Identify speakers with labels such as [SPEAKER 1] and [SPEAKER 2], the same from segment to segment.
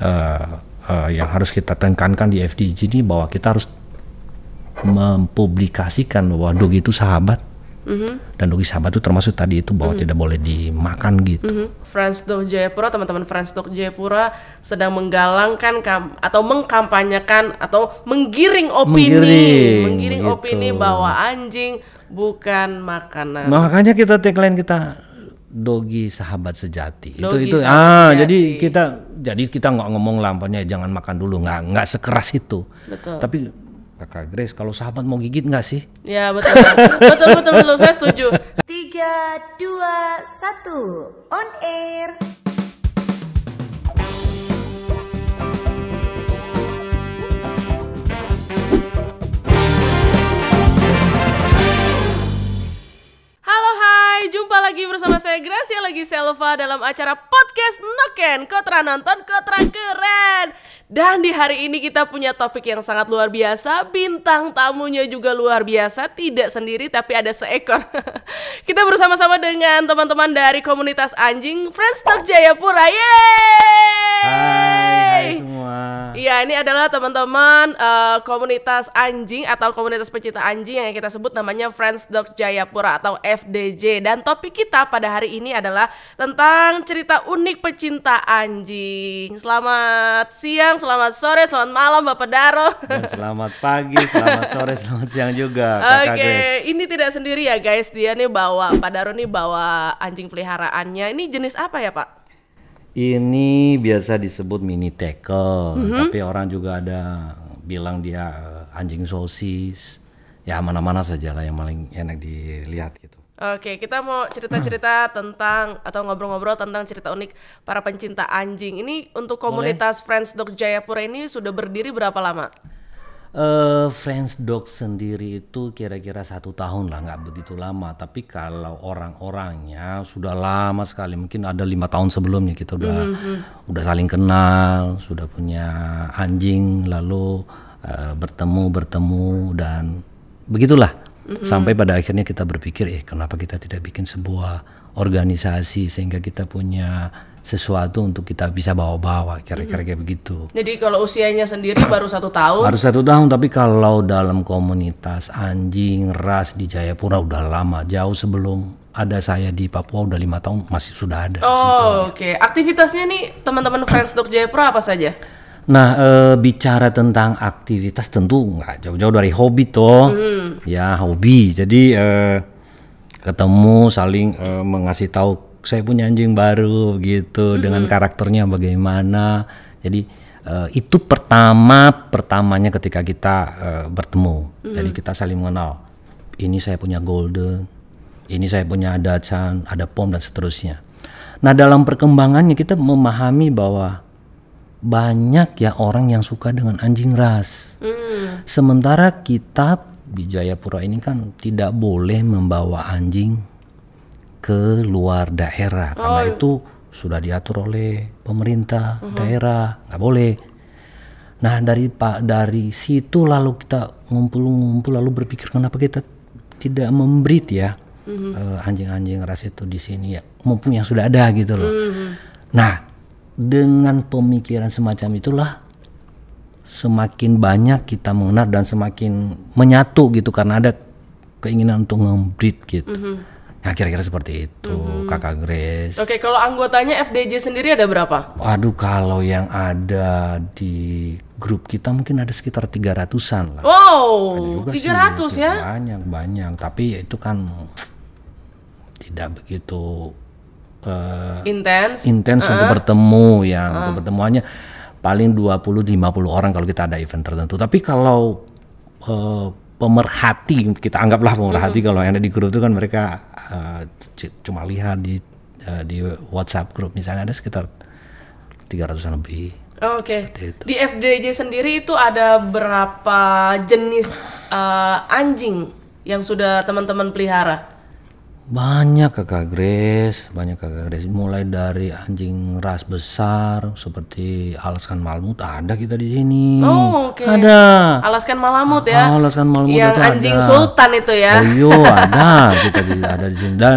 [SPEAKER 1] uh, uh, yang harus kita tekankan di FDG ini bahwa kita harus mempublikasikan bahwa dogi itu sahabat Mm-hmm. Dan dogi sahabat itu termasuk tadi itu bahwa mm-hmm. tidak boleh dimakan gitu.
[SPEAKER 2] Mm-hmm. Friends Dog Jayapura, teman-teman Friends Dog Jayapura sedang menggalangkan kam- atau mengkampanyekan atau menggiring opini, menggiring, menggiring gitu. opini bahwa anjing bukan makanan. Makanya
[SPEAKER 1] kita tagline kita dogi sahabat sejati. Dogi itu itu ah sejati. jadi kita jadi kita nggak ngomong lampanya jangan makan dulu nggak nggak sekeras itu. Betul. Tapi kakak Grace kalau sahabat mau gigit nggak sih? Ya betul betul betul betul saya setuju. Tiga
[SPEAKER 2] dua satu on air. Halo hai, jumpa lagi bersama saya Gracia lagi Selva dalam acara podcast Noken Kotra nonton, kotra keren Dan di hari ini kita punya topik yang sangat luar biasa Bintang tamunya juga luar biasa Tidak sendiri tapi ada seekor Kita bersama-sama dengan teman-teman dari komunitas anjing Friends Talk Jayapura Yeay! Hai semua. Iya, ini adalah teman-teman uh, komunitas anjing atau komunitas pecinta anjing yang kita sebut namanya Friends Dog Jayapura atau FDJ. Dan topik kita pada hari ini adalah tentang cerita unik pecinta anjing. Selamat siang, selamat sore, selamat malam Bapak Daro. Dan
[SPEAKER 1] selamat pagi, selamat sore, selamat siang juga Kakak Oke, okay.
[SPEAKER 2] ini tidak sendiri ya guys. Dia nih bawa Pak Daro nih bawa anjing peliharaannya. Ini jenis apa ya, Pak?
[SPEAKER 1] Ini biasa disebut mini tackle, mm -hmm. tapi orang juga ada bilang dia eh, anjing sosis. Ya mana-mana sajalah yang paling enak dilihat gitu.
[SPEAKER 2] Oke, kita mau cerita-cerita tentang atau ngobrol-ngobrol tentang cerita unik para pencinta anjing. Ini untuk komunitas Boleh? Friends Dog Jayapura ini sudah berdiri berapa lama?
[SPEAKER 1] Uh, French dog sendiri itu kira-kira satu tahun lah, nggak begitu lama. Tapi kalau orang-orangnya sudah lama sekali, mungkin ada lima tahun sebelumnya kita udah mm -hmm. udah saling kenal, sudah punya anjing, lalu uh, bertemu bertemu dan begitulah. Mm -hmm. Sampai pada akhirnya kita berpikir, eh kenapa kita tidak bikin sebuah organisasi sehingga kita punya sesuatu untuk kita bisa bawa-bawa kira-kira kayak begitu.
[SPEAKER 2] Jadi kalau usianya sendiri baru satu tahun? Baru
[SPEAKER 1] satu tahun, tapi kalau dalam komunitas anjing ras di Jayapura udah lama, jauh sebelum ada saya di Papua udah lima tahun masih sudah ada.
[SPEAKER 2] Oh oke, okay. aktivitasnya nih teman-teman Friends Dog Jayapura apa saja?
[SPEAKER 1] Nah e, bicara tentang aktivitas tentu nggak jauh-jauh dari hobi toh, mm. ya hobi. Jadi e, ketemu saling e, mengasih tahu saya punya anjing baru gitu mm-hmm. dengan karakternya bagaimana jadi uh, itu pertama pertamanya ketika kita uh, bertemu mm-hmm. jadi kita saling mengenal ini saya punya golden ini saya punya ada chan ada pom dan seterusnya nah dalam perkembangannya kita memahami bahwa banyak ya orang yang suka dengan anjing ras mm. sementara kita di Jayapura ini kan tidak boleh membawa anjing ke luar daerah karena oh. itu sudah diatur oleh pemerintah uh -huh. daerah nggak boleh nah dari pak dari situ lalu kita ngumpul-ngumpul lalu berpikir kenapa kita tidak memberi ya
[SPEAKER 2] uh-huh.
[SPEAKER 1] eh, anjing-anjing uh -huh. uh, ras itu di sini ya mumpung yang sudah ada gitu loh uh -huh. nah dengan pemikiran semacam itulah semakin banyak kita mengenal dan semakin menyatu gitu karena ada keinginan untuk ngembrit gitu. uh -huh. Ya kira-kira seperti itu mm -hmm. Kakak Grace. Oke,
[SPEAKER 2] okay, kalau anggotanya FDJ sendiri ada berapa?
[SPEAKER 1] Aduh, kalau yang ada di grup kita mungkin ada sekitar 300-an
[SPEAKER 2] lah. Wow, 300 sih, ya?
[SPEAKER 1] Banyak, banyak. Tapi ya itu kan tidak begitu uh,
[SPEAKER 2] intens intens uh. untuk bertemu
[SPEAKER 1] yang uh. Untuk pertemuannya paling 20 50 orang kalau kita ada event tertentu. Tapi kalau uh, pemerhati kita anggaplah pemerhati mm -hmm. kalau yang ada di grup itu kan mereka uh, cuma lihat di uh, di WhatsApp grup misalnya ada sekitar 300-an lebih.
[SPEAKER 2] Oh, Oke. Okay. Di FDJ sendiri itu ada berapa jenis uh, anjing yang sudah teman-teman pelihara?
[SPEAKER 1] banyak kakak Grace, banyak kakak Grace mulai dari anjing ras besar seperti Alaskan malmut ada kita di sini. Oh, Okay. Ada.
[SPEAKER 2] Alaskan Malamut ah, ya. Ah, Alaskan
[SPEAKER 1] Malamut Yang itu anjing ada. sultan
[SPEAKER 2] itu ya. Oh, iya,
[SPEAKER 1] ada kita di, ada di sini dan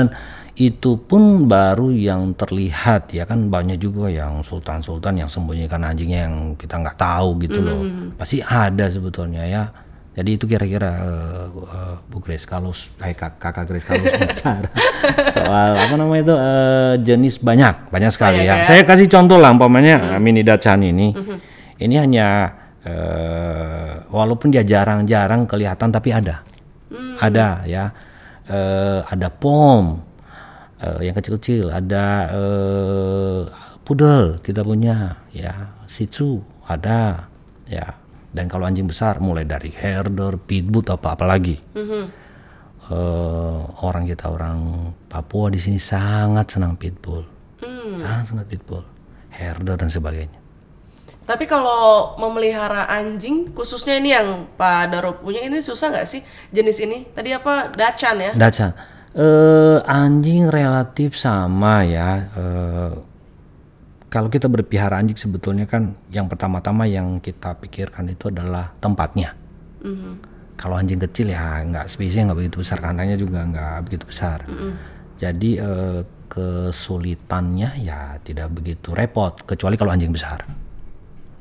[SPEAKER 1] itu pun baru yang terlihat ya kan banyak juga yang sultan-sultan yang sembunyikan anjingnya yang kita nggak tahu gitu mm loh. Hmm. Pasti ada sebetulnya ya jadi itu kira-kira uh, uh, Bu Grace kalau eh, kakak Grace kalau bicara soal apa namanya itu uh, jenis banyak banyak sekali ya. ya. Saya kasih contoh lah, umpamanya hmm. mini dacan ini, hmm. ini hanya uh, walaupun dia jarang-jarang kelihatan tapi ada, hmm. ada ya, uh, ada pom uh, yang kecil-kecil, ada uh, pudel kita punya ya, situ ada ya dan kalau anjing besar, mulai dari herder, pitbull, atau apa lagi. Mm-hmm. Uh, orang kita orang Papua di sini sangat senang pitbull, mm. sangat senang pitbull, herder dan sebagainya.
[SPEAKER 2] Tapi kalau memelihara anjing, khususnya ini yang Pak Daro punya, ini susah nggak sih jenis ini? Tadi apa dacan ya?
[SPEAKER 1] Dacan. Uh, anjing relatif sama ya. Uh, kalau kita berpihara anjing sebetulnya kan yang pertama-tama yang kita pikirkan itu adalah tempatnya. Mm -hmm. Kalau anjing kecil ya nggak spesies nggak begitu besar, kandangnya juga nggak begitu besar. Mm -hmm. Jadi eh, kesulitannya ya tidak begitu repot, kecuali kalau anjing besar.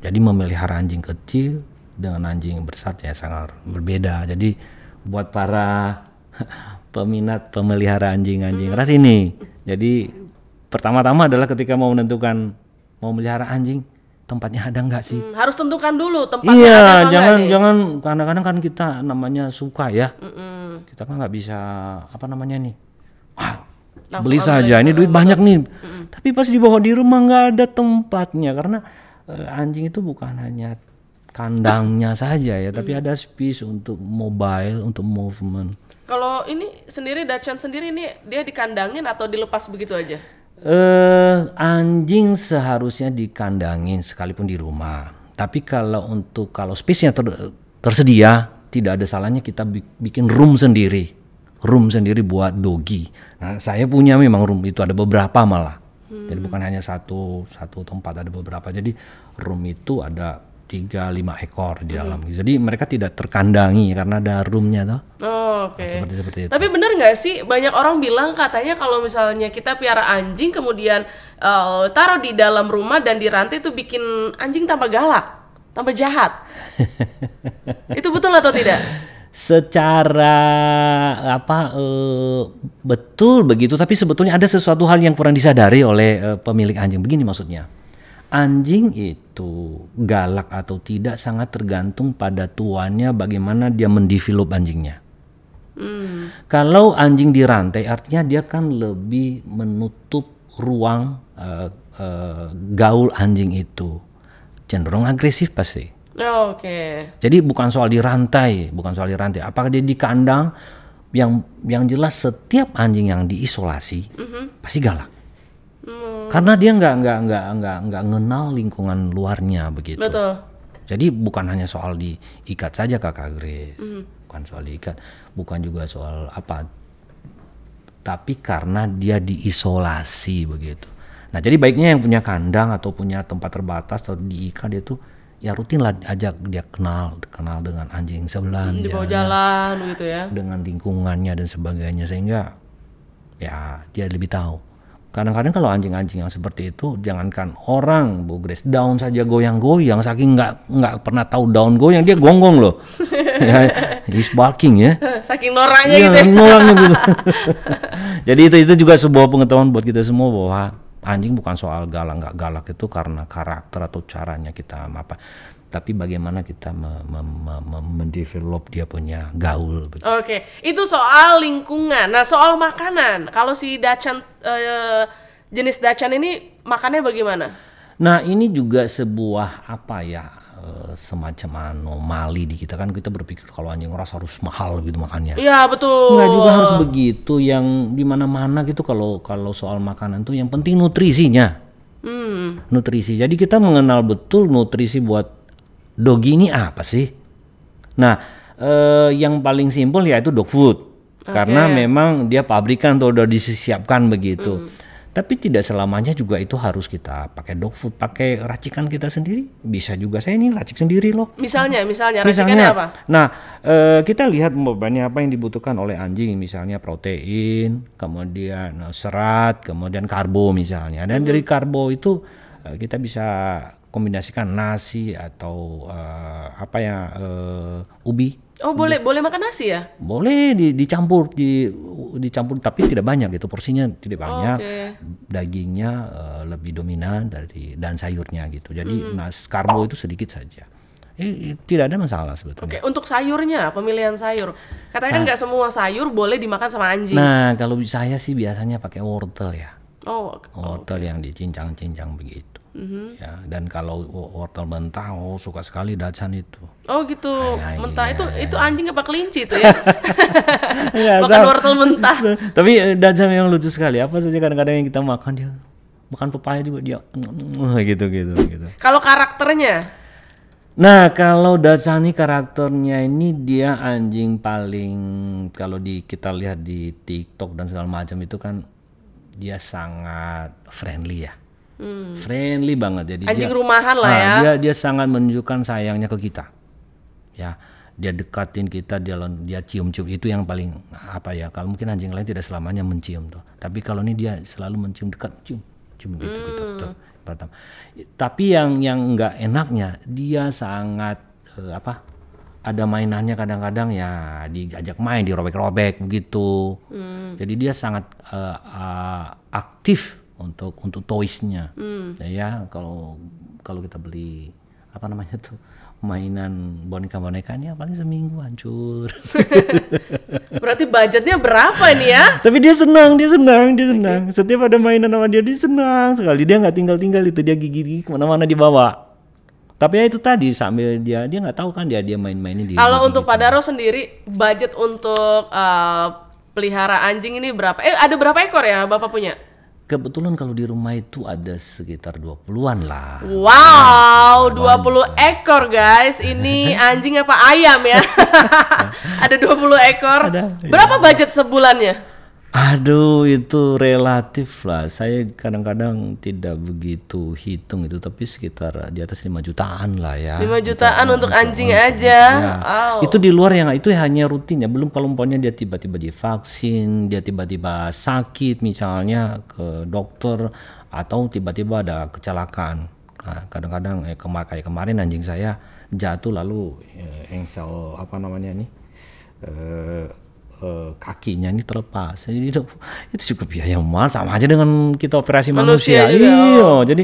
[SPEAKER 1] Jadi memelihara anjing kecil dengan anjing besar ya sangat berbeda. Jadi buat para peminat pemelihara anjing-anjing mm -hmm. ras ini, jadi pertama-tama adalah ketika mau menentukan mau melihara anjing tempatnya ada nggak sih? Hmm,
[SPEAKER 2] harus tentukan dulu tempatnya iya, ada nggak jangan nih?
[SPEAKER 1] jangan kadang-kadang kan kita namanya suka ya. Mm-mm. Kita kan nggak bisa apa namanya nih.
[SPEAKER 2] Wah, beli saja
[SPEAKER 1] ini duit banyak nih. Mm-mm. Tapi pas dibawa di rumah nggak ada tempatnya karena uh, anjing itu bukan hanya kandangnya saja ya, tapi mm. ada space untuk mobile, untuk movement.
[SPEAKER 2] Kalau ini sendiri Dachan sendiri ini dia dikandangin atau dilepas begitu aja?
[SPEAKER 1] Uh, anjing seharusnya dikandangin sekalipun di rumah. Tapi kalau untuk kalau space-nya ter, tersedia, tidak ada salahnya kita bikin room sendiri. Room sendiri buat dogi. Nah, saya punya memang room itu ada beberapa malah. Hmm. Jadi bukan hanya satu satu tempat ada beberapa. Jadi room itu ada tiga lima ekor di hmm. dalam. Hmm. Jadi mereka tidak terkandangi karena ada roomnya tuh.
[SPEAKER 2] Oh, oke. Okay. Nah, seperti seperti itu. Tapi benar nggak sih banyak orang bilang katanya kalau misalnya kita piara anjing kemudian uh, taruh di dalam rumah dan dirantai itu bikin anjing tambah galak, tambah jahat. itu betul atau tidak?
[SPEAKER 1] secara apa uh, betul begitu tapi sebetulnya ada sesuatu hal yang kurang disadari oleh uh, pemilik anjing begini maksudnya anjing itu galak atau tidak sangat tergantung pada tuannya bagaimana dia mendevelop anjingnya. Hmm. Kalau anjing dirantai artinya dia kan lebih menutup ruang uh, uh, gaul anjing itu. Cenderung agresif pasti.
[SPEAKER 2] Oh, Oke. Okay.
[SPEAKER 1] Jadi bukan soal dirantai, bukan soal dirantai. Apakah dia di kandang yang yang jelas setiap anjing yang diisolasi mm -hmm. pasti galak. Karena dia nggak nggak nggak nggak nggak kenal lingkungan luarnya begitu. Betul. Jadi bukan hanya soal diikat saja kakak Grace, mm. bukan soal diikat, bukan juga soal apa, tapi karena dia diisolasi begitu. Nah jadi baiknya yang punya kandang atau punya tempat terbatas atau diikat dia tuh ya rutin lah ajak dia kenal kenal dengan anjing sebelah mm, di bawah jalan gitu ya dengan lingkungannya dan sebagainya sehingga ya dia lebih tahu Kadang-kadang kalau anjing-anjing yang seperti itu, jangankan orang, Bu Grace, daun saja goyang-goyang, saking nggak nggak pernah tahu daun goyang, dia gonggong loh. ya, he's barking ya.
[SPEAKER 2] Saking noranya ya, gitu. Ya. gitu.
[SPEAKER 1] Jadi itu itu juga sebuah pengetahuan buat kita semua bahwa anjing bukan soal galak nggak galak itu karena karakter atau caranya kita apa tapi bagaimana kita mendevelop dia punya gaul. Oke,
[SPEAKER 2] okay. itu soal lingkungan. Nah, soal makanan, kalau si dacan uh, jenis dacan ini makannya bagaimana?
[SPEAKER 1] Nah, ini juga sebuah apa ya? Eh, semacam anomali di kita kan kita berpikir kalau anjing ras harus mahal gitu makannya. Iya
[SPEAKER 2] betul. Enggak juga harus
[SPEAKER 1] begitu yang di mana-mana gitu kalau kalau soal makanan tuh yang penting nutrisinya. Hmm. Nutrisi. Jadi kita mengenal betul nutrisi buat Dogi ini apa sih? Nah, eh, yang paling simpel yaitu dog food.
[SPEAKER 2] Okay. Karena memang
[SPEAKER 1] dia pabrikan atau sudah disiapkan begitu. Mm. Tapi tidak selamanya juga itu harus kita pakai dog food, pakai racikan kita sendiri. Bisa juga saya ini racik sendiri loh.
[SPEAKER 2] Misalnya, misalnya, misalnya racikannya apa?
[SPEAKER 1] Nah, eh, kita lihat banyak apa yang dibutuhkan oleh anjing, misalnya protein, kemudian serat, kemudian karbo misalnya. Dan mm dari karbo itu eh, kita bisa kombinasikan nasi atau uh, apa ya uh, ubi.
[SPEAKER 2] Oh boleh ubi. boleh makan nasi ya?
[SPEAKER 1] Boleh di, dicampur di dicampur tapi tidak banyak gitu porsinya tidak oh, banyak oh, okay. dagingnya uh, lebih dominan dari dan sayurnya gitu jadi mm. nas karbo itu sedikit saja tidak ada masalah sebetulnya.
[SPEAKER 2] Oke, untuk sayurnya, pemilihan sayur. Katanya kan Sa semua sayur boleh dimakan sama anjing. Nah,
[SPEAKER 1] kalau saya sih biasanya pakai wortel ya.
[SPEAKER 2] Oh, wortel
[SPEAKER 1] yang dicincang-cincang begitu. Mm-hmm. Ya, dan kalau wortel mentah, oh suka sekali Dacan itu.
[SPEAKER 2] Oh gitu, ay, iya, iya, mentah ay, itu ay, iya, itu anjing apa kelinci itu ya?
[SPEAKER 1] ya Bukan wortel mentah. Tapi eh, Dacan memang lucu sekali. Apa saja kadang-kadang yang kita makan dia makan pepaya juga dia gitu gitu gitu.
[SPEAKER 2] Kalau karakternya?
[SPEAKER 1] Nah, kalau Dasani karakternya ini dia anjing paling kalau di kita lihat di TikTok dan segala macam itu kan dia sangat friendly ya hmm. friendly banget jadi anjing dia, rumahan lah ah, ya dia dia sangat menunjukkan sayangnya ke kita ya dia dekatin kita dia dia cium-cium itu yang paling apa ya kalau mungkin anjing lain tidak selamanya mencium tuh tapi kalau ini dia selalu mencium dekat cium cium gitu, gitu hmm. gitu tuh pertama tapi yang yang nggak enaknya dia sangat uh, apa ada mainannya kadang-kadang ya diajak main dirobek-robek begitu hmm. jadi dia sangat uh, uh, aktif untuk untuk toysnya hmm. Ya, ya kalau kalau kita beli apa namanya tuh mainan boneka-bonekanya paling seminggu hancur.
[SPEAKER 2] Berarti budgetnya berapa nih ya?
[SPEAKER 1] Tapi dia senang, dia senang, dia senang. Okay. Setiap ada mainan sama dia, dia senang sekali. Dia nggak tinggal-tinggal itu dia gigi-gigi kemana-mana dibawa. Tapi ya itu tadi sambil dia dia nggak tahu kan dia dia main-mainin di. Kalau
[SPEAKER 2] untuk gitu. Padaro sendiri budget untuk uh, pelihara anjing ini berapa? Eh ada berapa ekor ya bapak punya?
[SPEAKER 1] Kebetulan kalau di rumah itu ada sekitar 20-an lah.
[SPEAKER 2] Wow, nah, 20 ekor guys. Ini anjing apa ayam ya? ada 20 ekor. Ada, Berapa iya. budget sebulannya?
[SPEAKER 1] Aduh, itu relatif lah. Saya kadang-kadang tidak begitu hitung itu, tapi sekitar di atas 5 jutaan lah ya. 5
[SPEAKER 2] jutaan untuk, untuk anjing untuk, aja. Ya. wow. Itu
[SPEAKER 1] di luar yang itu hanya rutin ya. Belum kalau umpamanya dia tiba-tiba divaksin, dia tiba-tiba sakit misalnya ke dokter atau tiba-tiba ada kecelakaan. kadang nah, kadang-kadang eh, kemar kayak kemarin anjing saya jatuh lalu eh, engsel apa namanya nih? Eh, Eh, kakinya ini terlepas. Jadi itu, itu cukup biaya ya mahal sama aja dengan kita operasi manusia. manusia iya, oh. jadi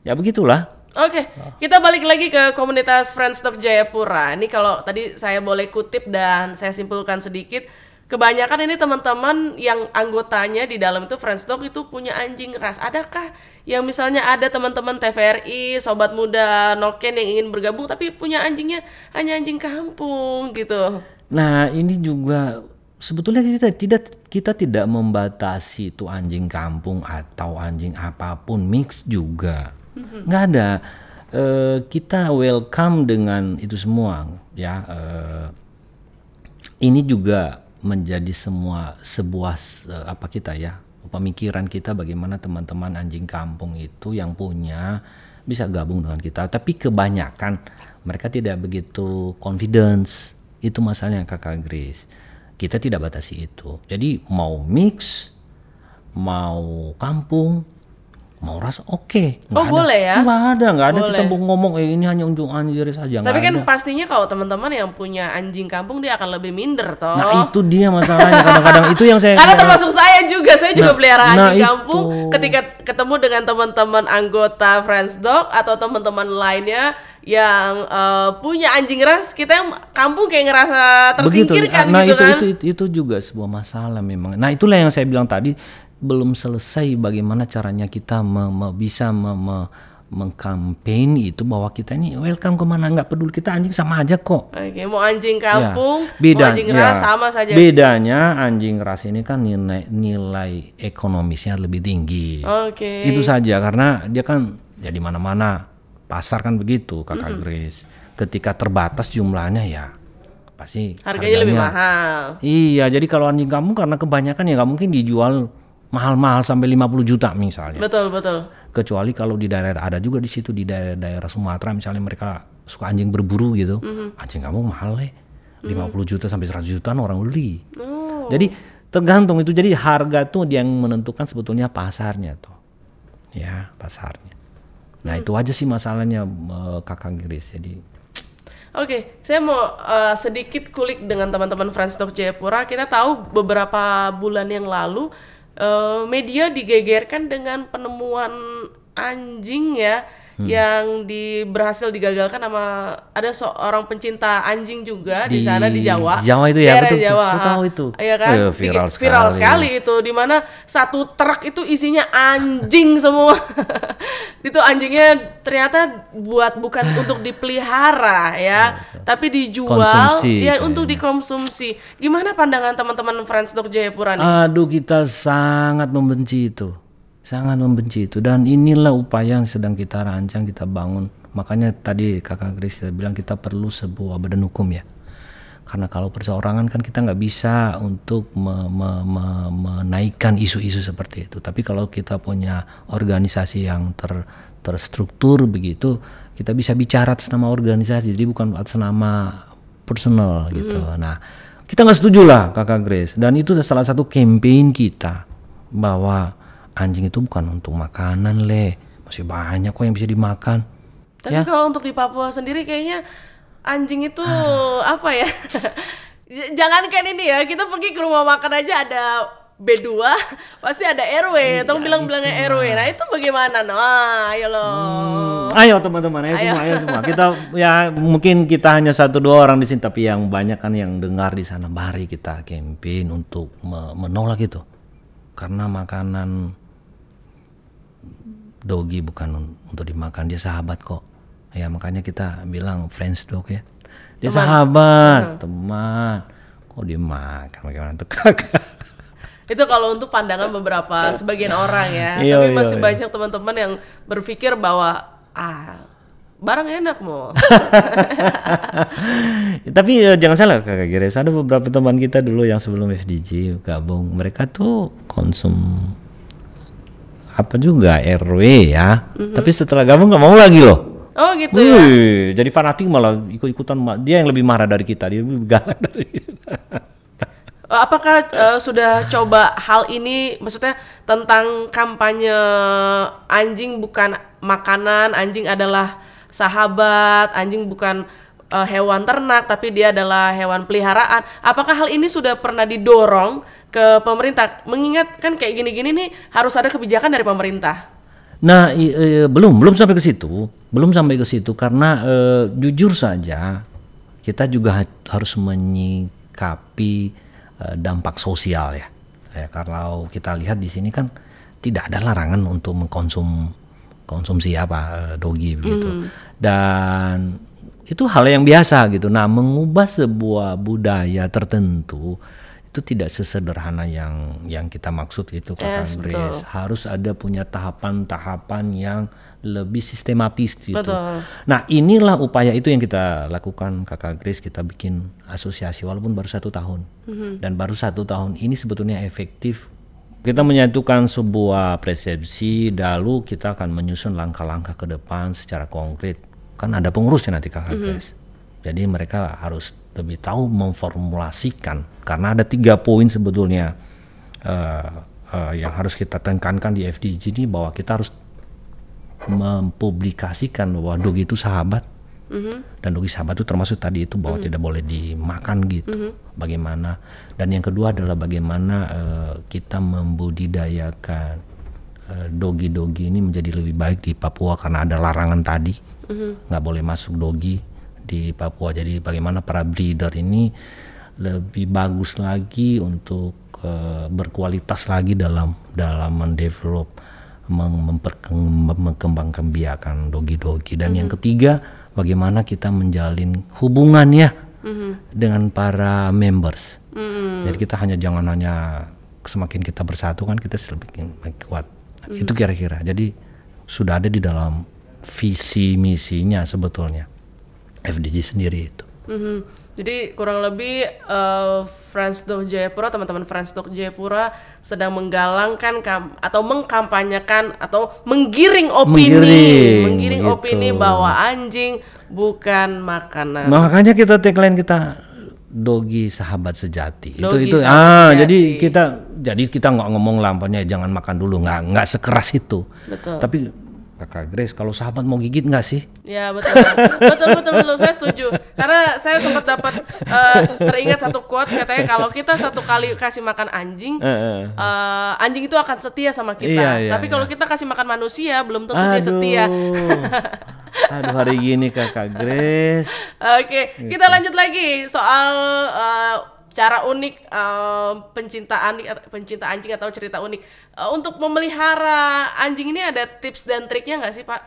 [SPEAKER 1] ya begitulah.
[SPEAKER 2] Oke, okay. kita balik lagi ke komunitas Friends Talk Jayapura. Ini kalau tadi saya boleh kutip dan saya simpulkan sedikit, kebanyakan ini teman-teman yang anggotanya di dalam itu Friends Talk itu punya anjing ras. Adakah yang misalnya ada teman-teman TVRI, sobat muda, noken yang ingin bergabung tapi punya anjingnya hanya anjing kampung gitu?
[SPEAKER 1] Nah, ini juga sebetulnya kita tidak kita tidak membatasi itu anjing kampung atau anjing apapun mix juga mm-hmm. nggak ada e, kita welcome dengan itu semua ya e, ini juga menjadi semua sebuah e, apa kita ya pemikiran kita bagaimana teman-teman anjing kampung itu yang punya bisa gabung dengan kita tapi kebanyakan mereka tidak begitu confidence itu masalahnya kakak Grace kita tidak batasi itu. Jadi mau mix, mau kampung, mau ras oke. Okay. oh ada, boleh ya? Nggak ada, nggak ada boleh. kita ngomong eh, ini hanya untuk anjir saja. Tapi kan ada.
[SPEAKER 2] pastinya kalau teman-teman yang punya anjing kampung dia akan lebih minder toh. Nah itu
[SPEAKER 1] dia masalahnya kadang-kadang itu yang saya. Karena termasuk
[SPEAKER 2] saya juga, saya nah, juga pelihara anjing nah, kampung. Itu. Ketika ketemu dengan teman-teman anggota Friends Dog atau teman-teman lainnya yang uh, punya anjing ras kita yang kampung kayak ngerasa tersingkirkan Begitu. Ya. Kan nah, gitu itu, kan. Itu,
[SPEAKER 1] itu itu juga sebuah masalah memang. Nah, itulah yang saya bilang tadi belum selesai bagaimana caranya kita me, me, bisa me, me, mengkampanye itu bahwa kita ini welcome kemana nggak peduli kita anjing sama aja kok. Oke,
[SPEAKER 2] mau anjing kampung, ya, beda, mau anjing ya, sama saja.
[SPEAKER 1] Bedanya anjing ras ini kan nilai nilai ekonomisnya lebih tinggi.
[SPEAKER 2] Oke. Itu
[SPEAKER 1] saja karena dia kan jadi ya mana-mana pasar kan begitu kakak mm -hmm. Grace ketika terbatas jumlahnya ya pasti harganya, harganya lebih
[SPEAKER 2] mahal
[SPEAKER 1] iya jadi kalau anjing kamu karena kebanyakan ya nggak mungkin dijual mahal-mahal sampai 50 juta misalnya
[SPEAKER 2] betul betul
[SPEAKER 1] kecuali kalau di daerah ada juga di situ di daerah-daerah Sumatera misalnya mereka suka anjing berburu gitu mm -hmm. anjing kamu mahal deh mm-hmm. lima mm -hmm. juta sampai 100 jutaan orang beli oh. jadi tergantung itu jadi harga tuh yang menentukan sebetulnya pasarnya tuh ya pasarnya Nah, itu aja sih masalahnya uh, eh, Kakak Grace. Jadi
[SPEAKER 2] Oke, okay, saya mau uh, sedikit kulik dengan teman-teman Friends Talk Jayapura. Kita tahu beberapa bulan yang lalu uh, media digegerkan dengan penemuan anjing ya hmm. yang di berhasil digagalkan sama ada seorang pencinta anjing juga di, di sana di Jawa. Jawa itu ya, betul. Jawa. Aku tahu ah. itu. Iya kan? Ayo, eh, viral, di, viral sekali. sekali itu di mana satu truk itu isinya anjing semua. itu anjingnya ternyata buat bukan untuk dipelihara ya, iya, betul. tapi dijual konsumsi, ya untuk dikonsumsi. Gimana pandangan teman-teman Friends Dog Jayapura nih?
[SPEAKER 1] Aduh, kita sangat membenci itu sangat membenci itu dan inilah upaya yang sedang kita rancang kita bangun makanya tadi kakak Kris bilang kita perlu sebuah badan hukum ya karena kalau perseorangan kan kita nggak bisa untuk me, me, me, menaikkan isu-isu seperti itu tapi kalau kita punya organisasi yang ter, terstruktur begitu kita bisa bicara atas nama organisasi jadi bukan atas nama personal gitu hmm. nah kita nggak setuju lah kakak Grace dan itu salah satu campaign kita bahwa anjing itu bukan untuk makanan le masih banyak kok yang bisa dimakan
[SPEAKER 2] tapi ya? kalau untuk di Papua sendiri kayaknya anjing itu ah. apa ya jangan kayak ini ya kita pergi ke rumah makan aja ada B2 pasti ada RW, iya, tolong iya, bilang-bilangnya RW. Nah, itu bagaimana? Nah, ayo loh.
[SPEAKER 1] Hmm, ayo teman-teman, ayo, ayo semua, ayo semua. Kita ya mungkin kita hanya satu dua orang di sini tapi yang banyak kan yang dengar di sana mari kita campaign untuk menolak itu. Karena makanan dogi bukan untuk dimakan dia sahabat kok ya makanya kita bilang friends dog ya dia teman. sahabat hmm. teman kok dimakan bagaimana tuh kakak
[SPEAKER 2] itu kalau untuk pandangan beberapa sebagian orang ya iyo, tapi iya, masih iyo, banyak teman-teman yang berpikir bahwa ah barang enak mau
[SPEAKER 1] tapi uh, jangan salah kakak Gires ada beberapa teman kita dulu yang sebelum FDJ gabung mereka tuh konsum apa juga RW ya. Mm-hmm. Tapi setelah gabung nggak mau lagi loh. Oh gitu ya? Wih, ya. Jadi fanatik malah ikut-ikutan dia yang lebih marah dari kita, dia lebih galak dari kita.
[SPEAKER 2] Eh, apakah uh, sudah coba hal ini maksudnya tentang kampanye anjing bukan makanan, anjing adalah sahabat, anjing bukan eh, hewan ternak tapi dia adalah hewan peliharaan. Apakah hal ini sudah pernah didorong ke pemerintah mengingat kan kayak gini-gini nih harus ada kebijakan dari pemerintah
[SPEAKER 1] nah i, i, belum belum sampai ke situ belum sampai ke situ karena e, jujur saja kita juga ha harus menyikapi e, dampak sosial ya ya kalau kita lihat di sini kan tidak ada larangan untuk mengkonsum konsumsi apa e, dogi begitu mm. dan itu hal yang biasa gitu nah mengubah sebuah budaya tertentu itu tidak sesederhana yang yang kita maksud itu kata yes, Andreas Harus ada punya tahapan-tahapan yang lebih sistematis gitu. Betul. Nah inilah upaya itu yang kita lakukan kakak Grace kita bikin asosiasi walaupun baru satu tahun mm-hmm. dan baru satu tahun ini sebetulnya efektif. Kita menyatukan sebuah persepsi, lalu kita akan menyusun langkah-langkah ke depan secara konkret. Kan ada pengurusnya nanti kakak mm-hmm. Grace. Jadi mereka harus lebih tahu memformulasikan karena ada tiga poin sebetulnya uh, uh, yang harus kita tekankan di FDG ini bahwa kita harus mempublikasikan bahwa dogi itu sahabat mm-hmm. dan dogi sahabat itu termasuk tadi itu bahwa mm-hmm. tidak boleh dimakan gitu mm-hmm. bagaimana dan yang kedua adalah bagaimana uh, kita membudidayakan dogi-dogi ini menjadi lebih baik di Papua karena ada larangan tadi mm-hmm. nggak mm-hmm. boleh masuk dogi di Papua. Jadi bagaimana para breeder ini lebih bagus lagi untuk uh, berkualitas lagi dalam dalam mendevelop mengembangkan biakan dogi-dogi. Dan mm -hmm. yang mhm. ketiga, bagaimana kita menjalin hubungan ya mm -hmm. dengan para members.
[SPEAKER 2] Mm -hmm. Jadi
[SPEAKER 1] kita hanya jangan hanya semakin kita bersatu kan kita semakin kuat. Mm -hmm. Itu mhm. kira-kira. Jadi sudah ada di dalam visi misinya sebetulnya. FDJ sendiri itu.
[SPEAKER 2] Mm-hmm. Jadi kurang lebih uh, eh, Friends Dog Jayapura, teman-teman Friends Dog Jayapura sedang menggalangkan atau mengkampanyekan atau menggiring opini, menggiring, menggiring gitu. opini bahwa anjing bukan makanan. Makanya
[SPEAKER 1] kita tagline kita dogi sahabat sejati. Dogi itu itu ah sejati. jadi kita jadi kita nggak ngomong lampanya jangan makan dulu nggak nggak sekeras itu. Betul. Tapi Kakak Grace, kalau sahabat mau gigit nggak sih?
[SPEAKER 2] Ya betul, betul, betul, betul, saya setuju. Karena saya sempat dapat uh, teringat satu quotes katanya kalau kita satu kali kasih makan anjing, eh, anjing itu akan setia sama kita. Iya, iya, Tapi kalau iya. kita kasih makan manusia, belum tentu Aduh. dia setia.
[SPEAKER 1] Aduh hari gini Kakak Grace.
[SPEAKER 2] Oke, okay, kita gitu. lanjut lagi soal eh, cara unik uh, pencinta anjing pencinta anjing atau cerita unik uh, untuk memelihara anjing ini ada tips dan triknya nggak sih pak?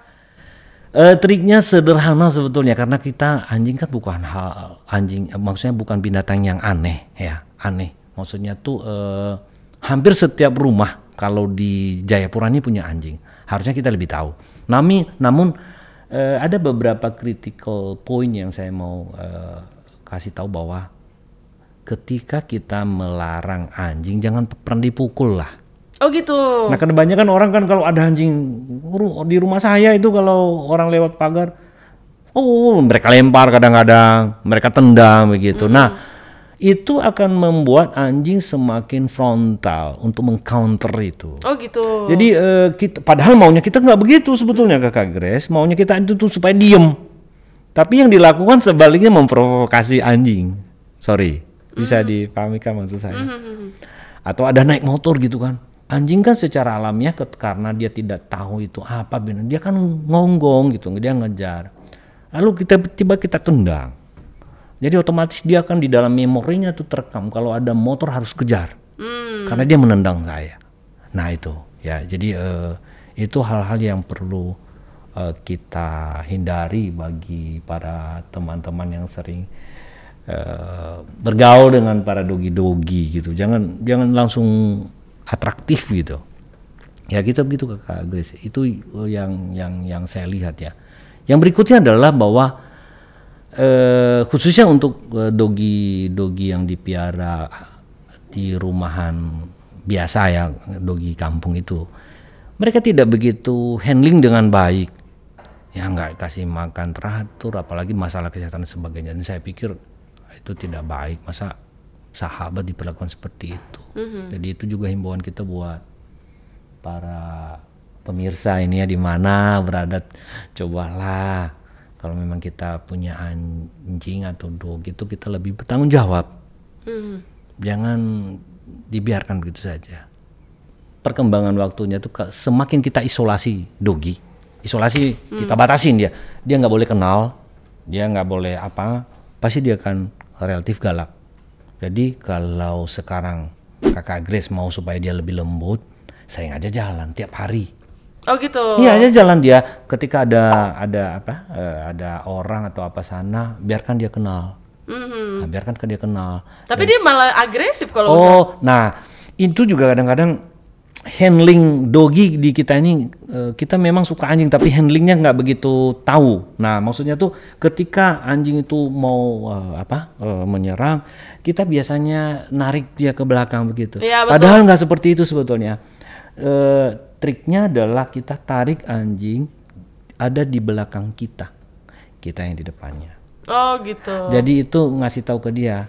[SPEAKER 1] Uh, triknya sederhana sebetulnya karena kita anjing kan bukan hal anjing maksudnya bukan binatang yang aneh ya aneh maksudnya tuh uh, hampir setiap rumah kalau di Jayapura ini punya anjing harusnya kita lebih tahu. Nami namun uh, ada beberapa critical point yang saya mau uh, kasih tahu bahwa ketika kita melarang anjing jangan pernah dipukul lah.
[SPEAKER 2] Oh gitu. Nah kan
[SPEAKER 1] kebanyakan orang kan kalau ada anjing di rumah saya itu kalau orang lewat pagar, oh mereka lempar kadang-kadang, mereka tendang begitu. Mm. Nah itu akan membuat anjing semakin frontal untuk mengcounter itu.
[SPEAKER 2] Oh gitu. Jadi
[SPEAKER 1] eh, kita, padahal maunya kita nggak begitu sebetulnya kakak Grace, maunya kita itu tuh supaya diem. Tapi yang dilakukan sebaliknya memprovokasi anjing. Sorry bisa hmm. dipahami kan maksud saya hmm, hmm, atau ada naik motor gitu kan anjing kan secara alamiah karena dia tidak tahu itu apa benar dia kan ngonggong gitu dia ngejar lalu kita tiba kita tendang jadi otomatis dia kan di dalam memorinya itu terekam kalau ada motor harus kejar mm. karena dia menendang saya nah itu ya jadi uh, itu hal-hal yang perlu uh, kita hindari bagi para teman-teman yang sering Eh, bergaul dengan para dogi-dogi gitu. Jangan jangan langsung atraktif gitu. Ya kita begitu Kak Grace. Itu yang yang yang saya lihat ya. Yang berikutnya adalah bahwa eh, khususnya untuk eh, dogi-dogi eh, yang dipiara di rumahan biasa ya, dogi kampung itu. Mereka tidak begitu handling dengan baik. Ya nggak kasih makan teratur apalagi masalah kesehatan dan sebagainya. Dan saya pikir itu tidak baik masa sahabat diperlakukan seperti itu mm-hmm. jadi itu juga himbauan kita buat para pemirsa ini ya di mana berada cobalah kalau memang kita punya anjing atau dog itu kita lebih bertanggung jawab mm jangan dibiarkan begitu saja perkembangan waktunya tuh semakin kita isolasi dogi isolasi kita mm. batasin dia dia nggak boleh kenal dia nggak boleh apa pasti dia akan relatif galak. Jadi kalau sekarang kakak Grace mau supaya dia lebih lembut, sering aja jalan tiap hari.
[SPEAKER 2] Oh gitu. Iya, aja
[SPEAKER 1] jalan dia. Ketika ada ada apa? Uh, ada orang atau apa sana, biarkan dia kenal. Mm-hmm. Nah, biarkan dia kenal.
[SPEAKER 2] Tapi Dan, dia malah agresif kalau. Oh, udah.
[SPEAKER 1] nah itu juga kadang-kadang handling dogi di kita ini eh, kita memang suka anjing tapi handlingnya nggak begitu tahu. Nah maksudnya tuh ketika anjing itu mau uh, apa uh, menyerang kita biasanya narik dia ke belakang begitu. Ya, Padahal nggak seperti itu sebetulnya. Uh, triknya adalah kita tarik anjing ada di belakang kita, kita yang di depannya.
[SPEAKER 2] Oh gitu. Jadi
[SPEAKER 1] itu ngasih tahu ke dia,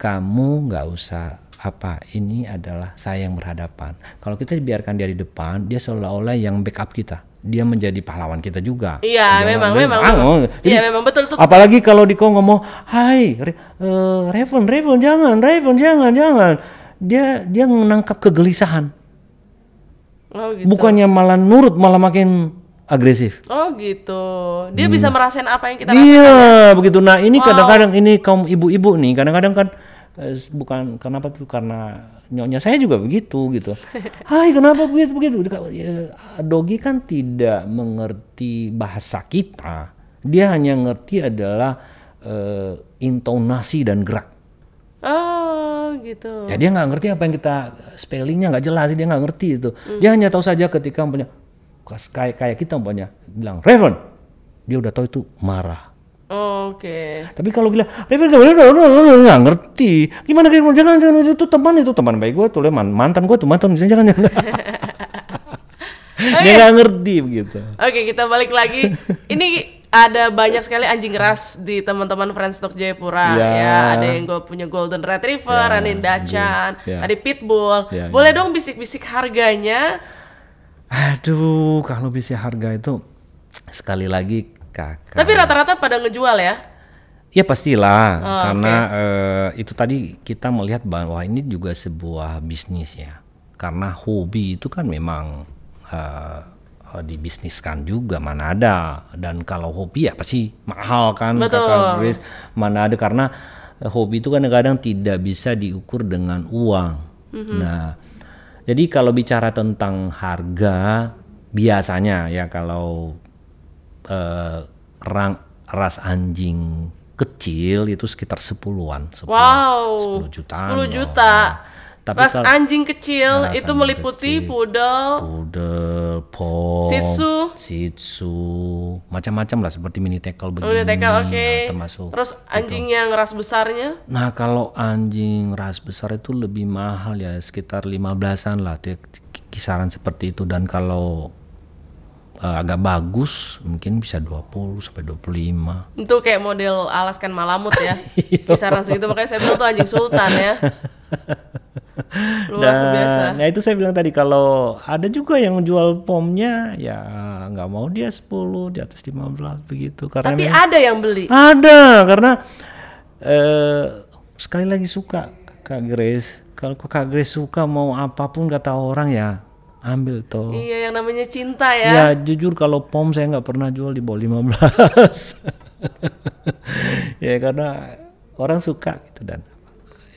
[SPEAKER 1] kamu nggak usah apa ini adalah saya yang berhadapan kalau kita biarkan dia di depan dia seolah-olah yang backup kita dia menjadi pahlawan kita juga. Iya, memang, memang. memang. Ah, oh, iya, memang betul tuh. Apalagi kalau di ngomong, "Hai, Re uh, eh, Raven, Raven jangan, Raven jangan, jangan." Dia dia menangkap kegelisahan.
[SPEAKER 2] Oh, gitu. Bukannya malah
[SPEAKER 1] nurut, malah makin agresif.
[SPEAKER 2] Oh, gitu. Dia hmm. bisa merasain apa yang kita Iya, ya? begitu. Nah, ini kadang-kadang wow.
[SPEAKER 1] Kadang -kadang, ini kaum ibu-ibu nih, kadang-kadang kan Eh, bukan kenapa tuh karena nyonya saya juga begitu gitu. Hai kenapa begitu begitu? Ya, Dogi kan tidak mengerti bahasa kita. Dia hanya ngerti adalah uh, intonasi dan gerak.
[SPEAKER 2] Oh gitu. Ya dia
[SPEAKER 1] nggak ngerti apa yang kita spellingnya nggak jelas dia nggak ngerti itu. Hmm. Dia hanya tahu saja ketika punya kayak kayak kita punya bilang Raven dia udah tahu itu marah.
[SPEAKER 2] Oke.
[SPEAKER 1] Tapi kalau gila, River nggak ngerti. Gimana kayak jangan jangan itu teman itu teman baik gue tuh mantan gue tuh mantan jangan jangan. jangan. okay. Dia nggak ngerti begitu.
[SPEAKER 2] Oke kita balik lagi. Ini ada banyak sekali anjing ras di teman-teman Friends Talk Jayapura yeah. ya. Ada yang gue punya Golden Retriever, yeah. ada yang Dacan, yeah. ada Pitbull. Yeah, ya. Boleh dong bisik-bisik harganya.
[SPEAKER 1] Aduh, kalau bisik harga itu sekali lagi kakak.
[SPEAKER 2] Tapi rata-rata pada ngejual ya?
[SPEAKER 1] Ya pastilah, oh, karena okay. uh, eh, itu tadi kita melihat bahwa ini juga sebuah bisnis ya. Karena hobi itu kan memang uh, dibisniskan juga mana ada dan kalau hobi ya pasti mahal kan Betul. kata Grace mana ada karena hobi itu kan kadang, kadang tidak bisa diukur dengan uang.
[SPEAKER 2] Mm-hmm. Nah,
[SPEAKER 1] jadi kalau bicara tentang harga biasanya ya kalau uh, rang, ras anjing kecil itu sekitar sepuluhan,
[SPEAKER 2] wow, sepuluh juta, sepuluh nah, juta. Tapi ras kalau, anjing kecil nah, ras itu anjing meliputi pudel,
[SPEAKER 1] pudel, pom, sitsu tzu, macam-macam lah seperti mini tackle begini. Mini tackle, Okay. Nah, termasuk
[SPEAKER 2] Terus anjing itu. yang ras besarnya?
[SPEAKER 1] Nah, kalau anjing ras besar itu lebih mahal ya, sekitar lima belasan lah kisaran seperti itu dan kalau uh, agak bagus mungkin bisa 20 sampai 25.
[SPEAKER 2] Itu kayak model alaskan malamut ya. Kisaran segitu makanya saya bilang tuh anjing sultan ya.
[SPEAKER 1] Luar biasa. Nah itu saya bilang tadi kalau ada juga yang jual pomnya ya nggak mau dia 10 di atas 15 begitu karena Tapi ada
[SPEAKER 2] yang beli. Ada
[SPEAKER 1] karena eh sekali lagi suka Kak Grace. Kalau Kak Grace suka mau apapun kata orang ya ambil toh
[SPEAKER 2] iya yang namanya cinta ya ya
[SPEAKER 1] jujur kalau pom saya nggak pernah jual di bawah 15 ya karena orang suka gitu dan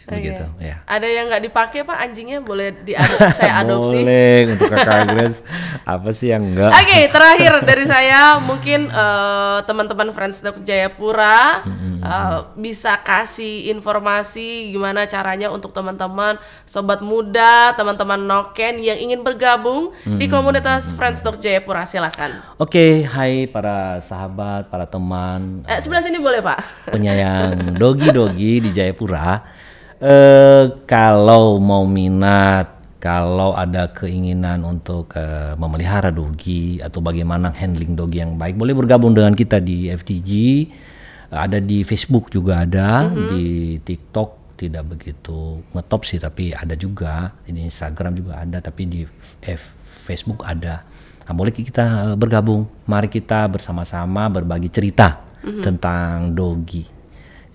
[SPEAKER 2] begitu iya. ya. Ada yang nggak dipakai pak anjingnya boleh diadopsi saya adopsi. boleh untuk kakak Grace
[SPEAKER 1] apa sih yang enggak? Oke okay,
[SPEAKER 2] terakhir dari saya mungkin uh, teman-teman Friends Dog Jayapura hmm. uh, bisa kasih informasi gimana caranya untuk teman-teman sobat muda teman-teman noken yang ingin bergabung di komunitas Friends Dog Jayapura silakan.
[SPEAKER 1] Oke okay, hai para sahabat para teman.
[SPEAKER 2] Eh, sebelah sini boleh pak.
[SPEAKER 1] Penyayang dogi dogi di Jayapura eh, kalau mau minat kalau ada keinginan untuk uh, memelihara dogi atau bagaimana handling dogi yang baik boleh bergabung dengan kita di FDG ada di Facebook juga ada mm -hmm. di TikTok tidak begitu ngetop sih tapi ada juga di Instagram juga ada tapi di F Facebook ada nah, boleh kita eh, bergabung mari kita bersama-sama berbagi cerita mm -hmm. tentang dogi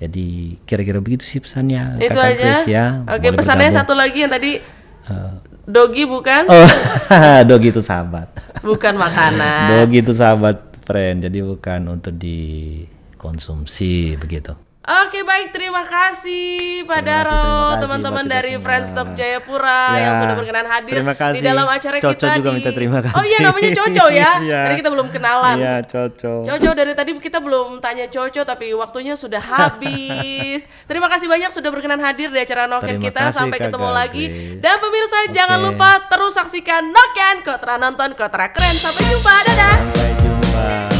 [SPEAKER 1] jadi kira-kira begitu sih pesannya. Itu Kakak aja. Chris, ya. Oke, Boleh pesannya bergabung. satu
[SPEAKER 2] lagi yang tadi uh, Dogi bukan? Oh,
[SPEAKER 1] dogi itu sahabat.
[SPEAKER 2] Bukan makanan.
[SPEAKER 1] dogi itu sahabat, friend. Jadi bukan untuk dikonsumsi begitu.
[SPEAKER 2] Oke baik terima kasih Pak Daro teman-teman dari semua. Friends Talk Jayapura ya, yang sudah berkenan hadir di dalam acara Coco kita. Coco juga di... minta
[SPEAKER 1] terima oh, kasih. Oh iya namanya Coco ya. ya. Tadi kita belum
[SPEAKER 2] kenalan. Iya
[SPEAKER 1] Coco. Coco
[SPEAKER 2] dari tadi kita belum tanya Coco tapi waktunya sudah habis. terima kasih banyak sudah berkenan hadir di acara Noken kita kasih, sampai ketemu Kak lagi. Dan pemirsa okay. jangan lupa terus saksikan Noken Kotra nonton Kotra keren sampai jumpa dadah. Sampai jumpa.